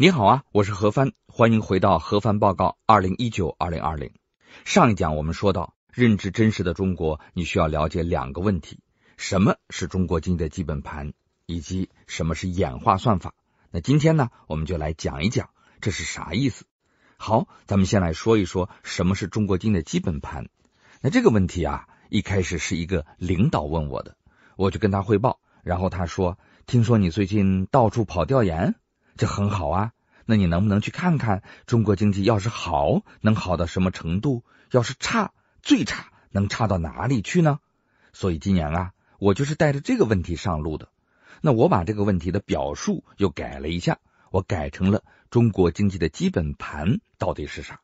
你好啊，我是何帆，欢迎回到何帆报告二零一九二零二零。上一讲我们说到认知真实的中国，你需要了解两个问题：什么是中国经济的基本盘，以及什么是演化算法。那今天呢，我们就来讲一讲这是啥意思。好，咱们先来说一说什么是中国经济的基本盘。那这个问题啊，一开始是一个领导问我的，我去跟他汇报，然后他说：“听说你最近到处跑调研。”这很好啊，那你能不能去看看中国经济要是好，能好到什么程度？要是差，最差能差到哪里去呢？所以今年啊，我就是带着这个问题上路的。那我把这个问题的表述又改了一下，我改成了中国经济的基本盘到底是啥？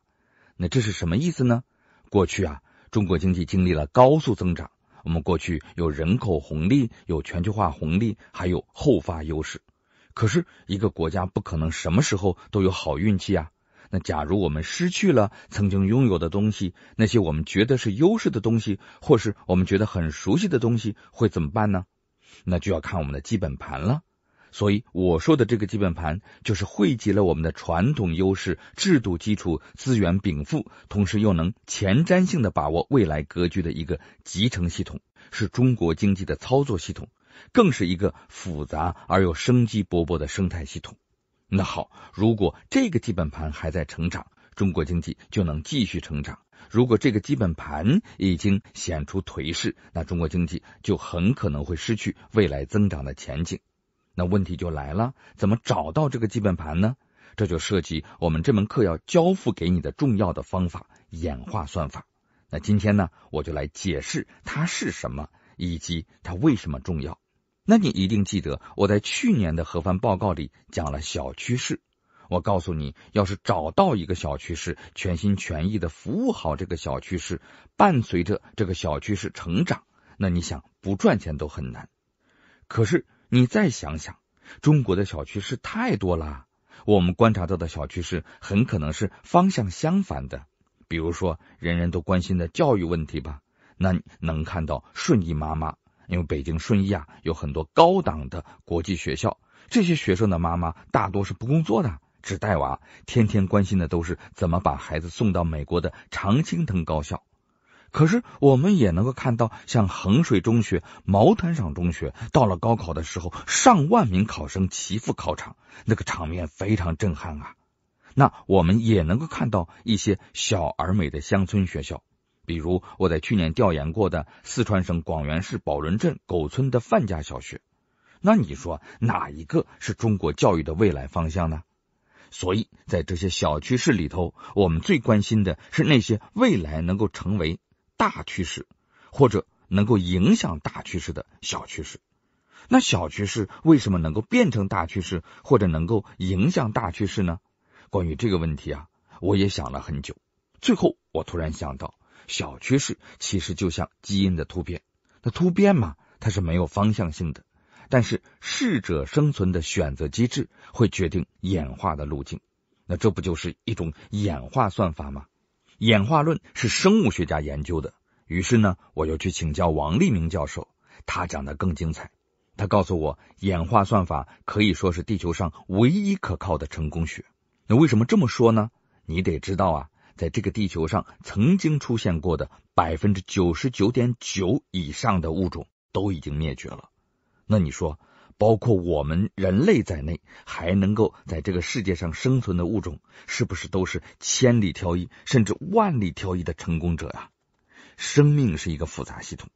那这是什么意思呢？过去啊，中国经济经历了高速增长，我们过去有人口红利、有全球化红利，还有后发优势。可是，一个国家不可能什么时候都有好运气啊。那假如我们失去了曾经拥有的东西，那些我们觉得是优势的东西，或是我们觉得很熟悉的东西，会怎么办呢？那就要看我们的基本盘了。所以我说的这个基本盘，就是汇集了我们的传统优势、制度基础、资源禀赋，同时又能前瞻性的把握未来格局的一个集成系统，是中国经济的操作系统。更是一个复杂而又生机勃勃的生态系统。那好，如果这个基本盘还在成长，中国经济就能继续成长；如果这个基本盘已经显出颓势，那中国经济就很可能会失去未来增长的前景。那问题就来了，怎么找到这个基本盘呢？这就涉及我们这门课要交付给你的重要的方法——演化算法。那今天呢，我就来解释它是什么，以及它为什么重要。那你一定记得我在去年的盒饭报告里讲了小趋势。我告诉你，要是找到一个小趋势，全心全意的服务好这个小趋势，伴随着这个小趋势成长，那你想不赚钱都很难。可是你再想想，中国的小趋势太多了，我们观察到的小趋势很可能是方向相反的。比如说，人人都关心的教育问题吧，那能看到顺义妈妈。因为北京、顺义啊，有很多高档的国际学校，这些学生的妈妈大多是不工作的，只带娃，天天关心的都是怎么把孩子送到美国的常青藤高校。可是，我们也能够看到，像衡水中学、毛坦厂中学，到了高考的时候，上万名考生齐赴考场，那个场面非常震撼啊。那我们也能够看到一些小而美的乡村学校。比如我在去年调研过的四川省广元市宝轮镇狗村的范家小学，那你说哪一个是中国教育的未来方向呢？所以在这些小趋势里头，我们最关心的是那些未来能够成为大趋势，或者能够影响大趋势的小趋势。那小趋势为什么能够变成大趋势，或者能够影响大趋势呢？关于这个问题啊，我也想了很久，最后我突然想到。小趋势其实就像基因的突变，那突变嘛，它是没有方向性的。但是适者生存的选择机制会决定演化的路径，那这不就是一种演化算法吗？演化论是生物学家研究的。于是呢，我又去请教王立明教授，他讲的更精彩。他告诉我，演化算法可以说是地球上唯一可靠的成功学。那为什么这么说呢？你得知道啊。在这个地球上曾经出现过的百分之九十九点九以上的物种都已经灭绝了。那你说，包括我们人类在内，还能够在这个世界上生存的物种，是不是都是千里挑一，甚至万里挑一的成功者呀？生命是一个复杂系统，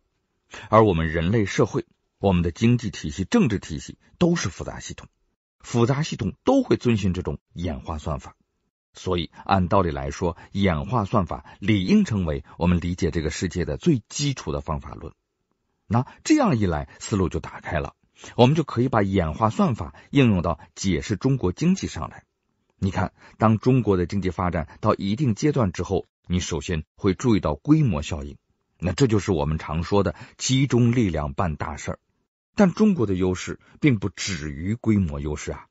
而我们人类社会、我们的经济体系、政治体系都是复杂系统，复杂系统都会遵循这种演化算法。所以，按道理来说，演化算法理应成为我们理解这个世界的最基础的方法论。那这样一来，思路就打开了，我们就可以把演化算法应用到解释中国经济上来。你看，当中国的经济发展到一定阶段之后，你首先会注意到规模效应，那这就是我们常说的集中力量办大事。但中国的优势并不止于规模优势啊。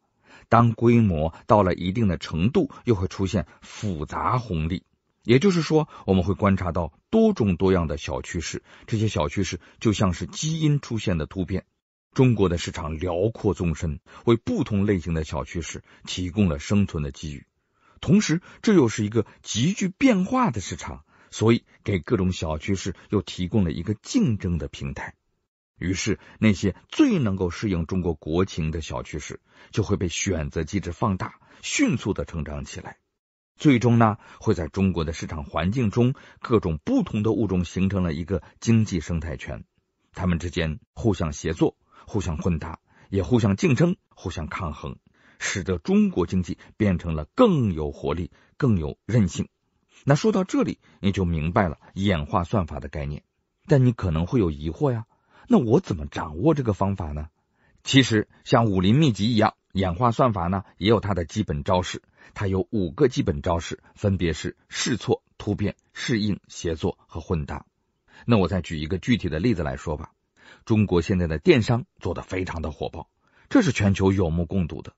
当规模到了一定的程度，又会出现复杂红利。也就是说，我们会观察到多种多样的小趋势，这些小趋势就像是基因出现的突变。中国的市场辽阔纵深，为不同类型的小趋势提供了生存的机遇。同时，这又是一个急剧变化的市场，所以给各种小趋势又提供了一个竞争的平台。于是，那些最能够适应中国国情的小趋势，就会被选择机制放大，迅速的成长起来。最终呢，会在中国的市场环境中，各种不同的物种形成了一个经济生态圈。他们之间互相协作、互相混搭，也互相竞争、互相抗衡，使得中国经济变成了更有活力、更有韧性。那说到这里，你就明白了演化算法的概念。但你可能会有疑惑呀。那我怎么掌握这个方法呢？其实像武林秘籍一样，演化算法呢也有它的基本招式，它有五个基本招式，分别是试错、突变、适应、协作和混搭。那我再举一个具体的例子来说吧。中国现在的电商做得非常的火爆，这是全球有目共睹的。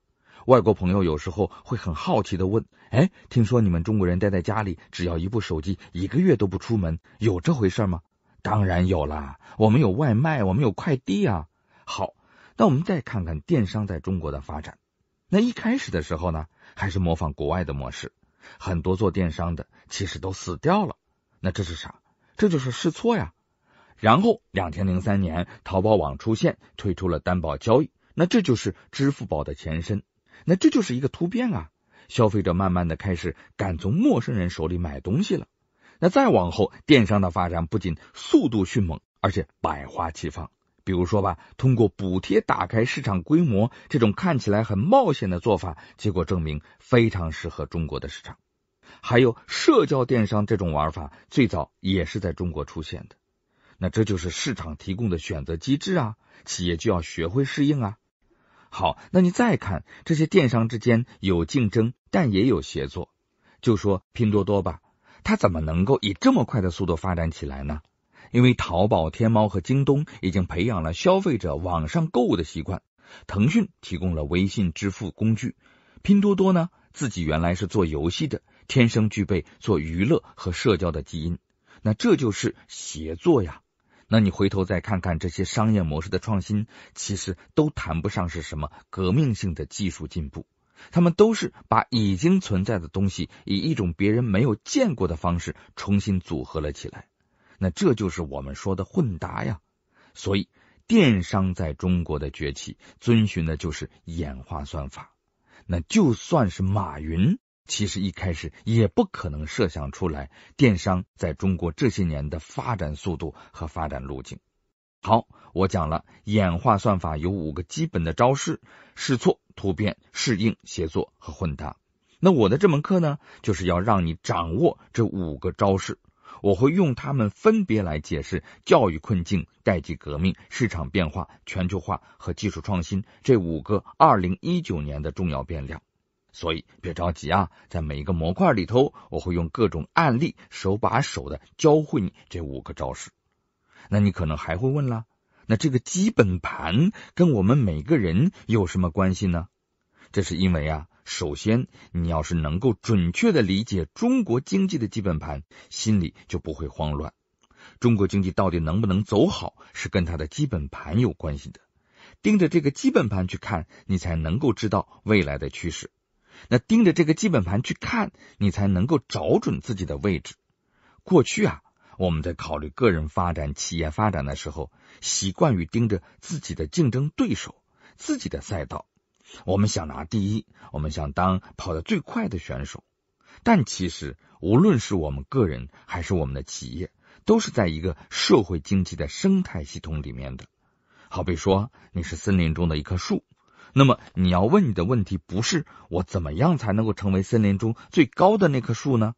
外国朋友有时候会很好奇的问：“哎，听说你们中国人待在家里，只要一部手机，一个月都不出门，有这回事吗？”当然有啦，我们有外卖，我们有快递呀。好，那我们再看看电商在中国的发展。那一开始的时候呢，还是模仿国外的模式，很多做电商的其实都死掉了。那这是啥？这就是试错呀。然后，两千零三年，淘宝网出现，推出了担保交易，那这就是支付宝的前身。那这就是一个突变啊！消费者慢慢的开始敢从陌生人手里买东西了。那再往后，电商的发展不仅速度迅猛，而且百花齐放。比如说吧，通过补贴打开市场规模，这种看起来很冒险的做法，结果证明非常适合中国的市场。还有社交电商这种玩法，最早也是在中国出现的。那这就是市场提供的选择机制啊，企业就要学会适应啊。好，那你再看这些电商之间有竞争，但也有协作。就说拼多多吧。它怎么能够以这么快的速度发展起来呢？因为淘宝、天猫和京东已经培养了消费者网上购物的习惯，腾讯提供了微信支付工具，拼多多呢自己原来是做游戏的，天生具备做娱乐和社交的基因。那这就是协作呀。那你回头再看看这些商业模式的创新，其实都谈不上是什么革命性的技术进步。他们都是把已经存在的东西以一种别人没有见过的方式重新组合了起来，那这就是我们说的混搭呀。所以，电商在中国的崛起遵循的就是演化算法。那就算是马云，其实一开始也不可能设想出来电商在中国这些年的发展速度和发展路径。好，我讲了演化算法有五个基本的招式：试错。突变、适应、协作和混搭。那我的这门课呢，就是要让你掌握这五个招式。我会用它们分别来解释教育困境、代际革命、市场变化、全球化和技术创新这五个二零一九年的重要变量。所以别着急啊，在每一个模块里头，我会用各种案例，手把手的教会你这五个招式。那你可能还会问了。那这个基本盘跟我们每个人有什么关系呢？这是因为啊，首先你要是能够准确的理解中国经济的基本盘，心里就不会慌乱。中国经济到底能不能走好，是跟它的基本盘有关系的。盯着这个基本盘去看，你才能够知道未来的趋势。那盯着这个基本盘去看，你才能够找准自己的位置。过去啊。我们在考虑个人发展、企业发展的时候，习惯于盯着自己的竞争对手、自己的赛道。我们想拿第一，我们想当跑得最快的选手。但其实，无论是我们个人还是我们的企业，都是在一个社会经济的生态系统里面的。好比说，你是森林中的一棵树，那么你要问你的问题不是“我怎么样才能够成为森林中最高的那棵树呢？”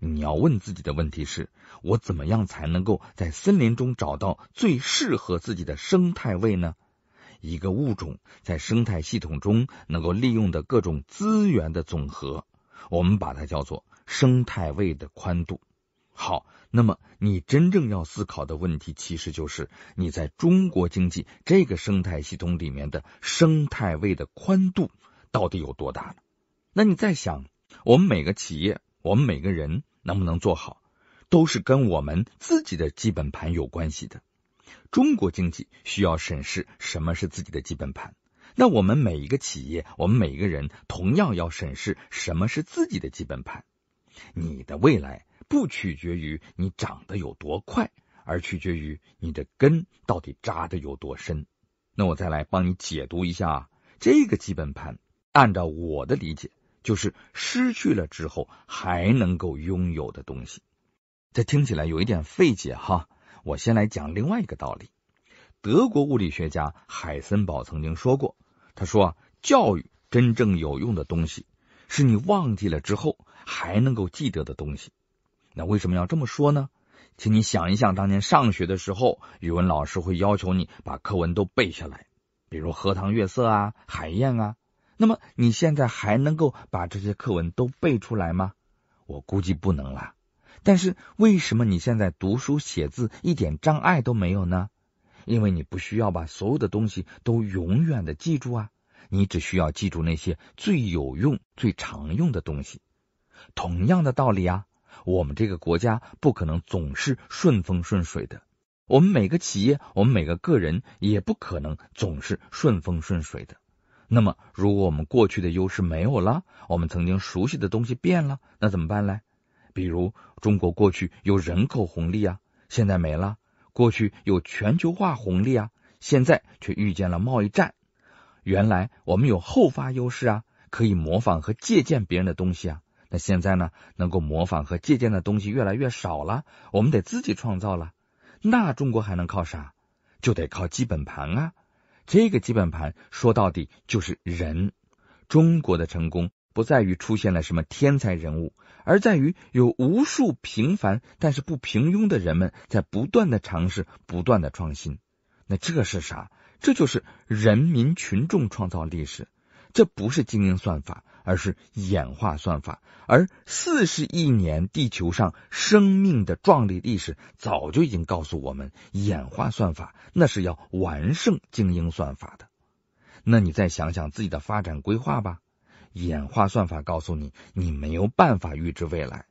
你要问自己的问题是：我怎么样才能够在森林中找到最适合自己的生态位呢？一个物种在生态系统中能够利用的各种资源的总和，我们把它叫做生态位的宽度。好，那么你真正要思考的问题其实就是你在中国经济这个生态系统里面的生态位的宽度到底有多大呢？那你再想，我们每个企业。我们每个人能不能做好，都是跟我们自己的基本盘有关系的。中国经济需要审视什么是自己的基本盘，那我们每一个企业，我们每一个人同样要审视什么是自己的基本盘。你的未来不取决于你长得有多快，而取决于你的根到底扎得有多深。那我再来帮你解读一下这个基本盘，按照我的理解。就是失去了之后还能够拥有的东西，这听起来有一点费解哈。我先来讲另外一个道理。德国物理学家海森堡曾经说过，他说教育真正有用的东西，是你忘记了之后还能够记得的东西。那为什么要这么说呢？请你想一想，当年上学的时候，语文老师会要求你把课文都背下来，比如《荷塘月色》啊，《海燕》啊。那么你现在还能够把这些课文都背出来吗？我估计不能了。但是为什么你现在读书写字一点障碍都没有呢？因为你不需要把所有的东西都永远的记住啊，你只需要记住那些最有用、最常用的东西。同样的道理啊，我们这个国家不可能总是顺风顺水的，我们每个企业、我们每个个人也不可能总是顺风顺水的。那么，如果我们过去的优势没有了，我们曾经熟悉的东西变了，那怎么办呢？比如，中国过去有人口红利啊，现在没了；过去有全球化红利啊，现在却遇见了贸易战。原来我们有后发优势啊，可以模仿和借鉴别人的东西啊，那现在呢，能够模仿和借鉴的东西越来越少了，我们得自己创造了。那中国还能靠啥？就得靠基本盘啊。这个基本盘说到底就是人。中国的成功不在于出现了什么天才人物，而在于有无数平凡但是不平庸的人们在不断的尝试、不断的创新。那这是啥？这就是人民群众创造历史。这不是精英算法。而是演化算法，而四十亿年地球上生命的壮丽历史早就已经告诉我们，演化算法那是要完胜精英算法的。那你再想想自己的发展规划吧。演化算法告诉你，你没有办法预知未来。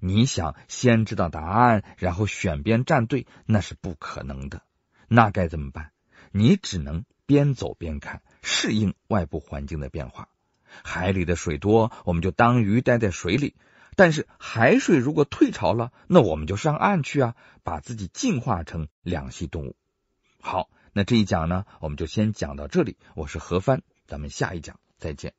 你想先知道答案，然后选边站队，那是不可能的。那该怎么办？你只能边走边看，适应外部环境的变化。海里的水多，我们就当鱼待在水里。但是海水如果退潮了，那我们就上岸去啊，把自己进化成两栖动物。好，那这一讲呢，我们就先讲到这里。我是何帆，咱们下一讲再见。